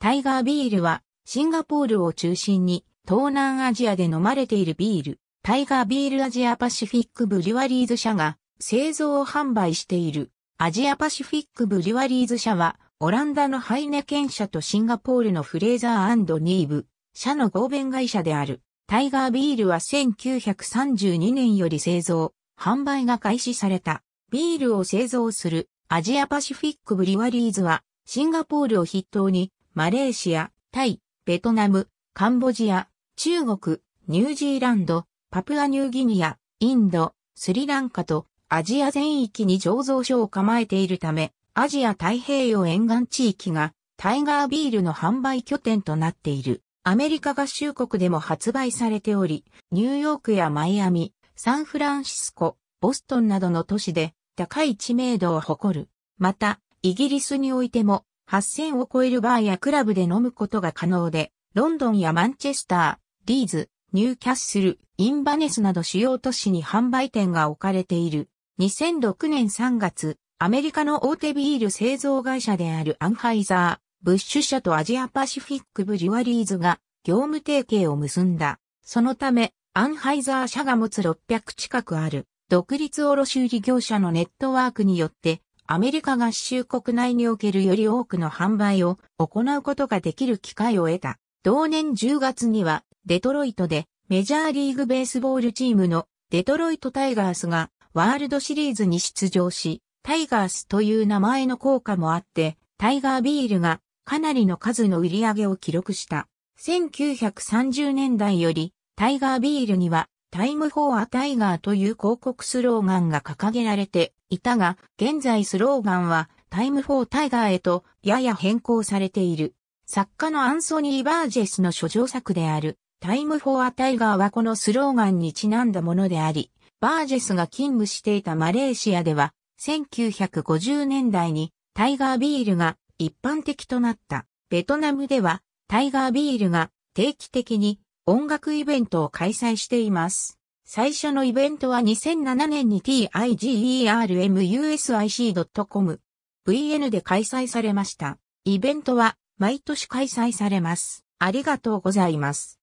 タイガービールはシンガポールを中心に東南アジアで飲まれているビール、タイガービールアジアパシフィックブリュワリーズ社が製造を販売している。アジアパシフィックブリュワリーズ社はオランダのハイネケン社とシンガポールのフレーザーニーブ社の合弁会社である。タイガービールは1932年より製造、販売が開始された。ビールを製造するアジアパシフィックブリュワリーズはシンガポールを筆頭にマレーシア、タイ、ベトナム、カンボジア、中国、ニュージーランド、パプアニューギニア、インド、スリランカとアジア全域に醸造所を構えているため、アジア太平洋沿岸地域がタイガービールの販売拠点となっている。アメリカ合衆国でも発売されており、ニューヨークやマイアミ、サンフランシスコ、ボストンなどの都市で高い知名度を誇る。また、イギリスにおいても8000を超えるバーやクラブで飲むことが可能で、ロンドンやマンチェスター、リーズ、ニューキャッスル、インバネスなど主要都市に販売店が置かれている。2006年3月、アメリカの大手ビール製造会社であるアンハイザー、ブッシュ社とアジアパシフィックブリュワリーズが業務提携を結んだ。そのため、アンハイザー社が持つ600近くある独立卸売業者のネットワークによってアメリカ合衆国内におけるより多くの販売を行うことができる機会を得た。同年10月には、デトロイトでメジャーリーグベースボールチームのデトロイトタイガースがワールドシリーズに出場し、タイガースという名前の効果もあって、タイガービールがかなりの数の売り上げを記録した。1930年代よりタイガービールにはタイム・フォー・ア・タイガーという広告スローガンが掲げられていたが、現在スローガンはタイム・フォー・タイガーへとやや変更されている。作家のアンソニー・バージェスの諸女作であるタイム・フォー・ア・タイガーはこのスローガンにちなんだものであり、バージェスが勤務していたマレーシアでは、1950年代にタイガービールが一般的となった。ベトナムではタイガービールが定期的に音楽イベントを開催しています。最初のイベントは2007年に tigermusic.com VN で開催されました。イベントは毎年開催されます。ありがとうございます。